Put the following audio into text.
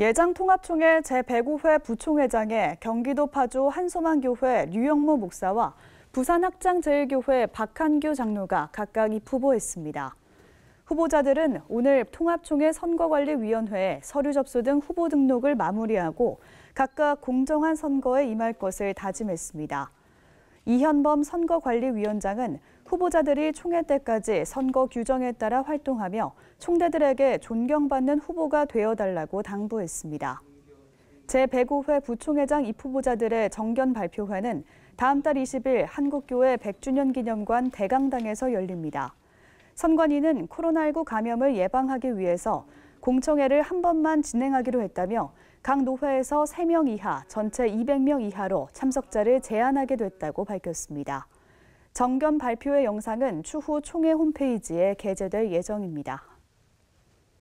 예장통합총회 제105회 부총회장에 경기도 파주 한소만교회 류영모 목사와 부산학장제일교회 박한규 장로가 각각 입후보했습니다. 후보자들은 오늘 통합총회 선거관리위원회에 서류 접수 등 후보 등록을 마무리하고 각각 공정한 선거에 임할 것을 다짐했습니다. 이현범 선거관리위원장은 후보자들이 총회 때까지 선거 규정에 따라 활동하며 총대들에게 존경받는 후보가 되어달라고 당부했습니다. 제105회 부총회장 입후보자들의 정견 발표회는 다음 달 20일 한국교회 100주년 기념관 대강당에서 열립니다. 선관위는 코로나19 감염을 예방하기 위해서 공청회를 한 번만 진행하기로 했다며 각 노회에서 3명 이하, 전체 200명 이하로 참석자를 제한하게 됐다고 밝혔습니다. 정견 발표회 영상은 추후 총회 홈페이지에 게재될 예정입니다.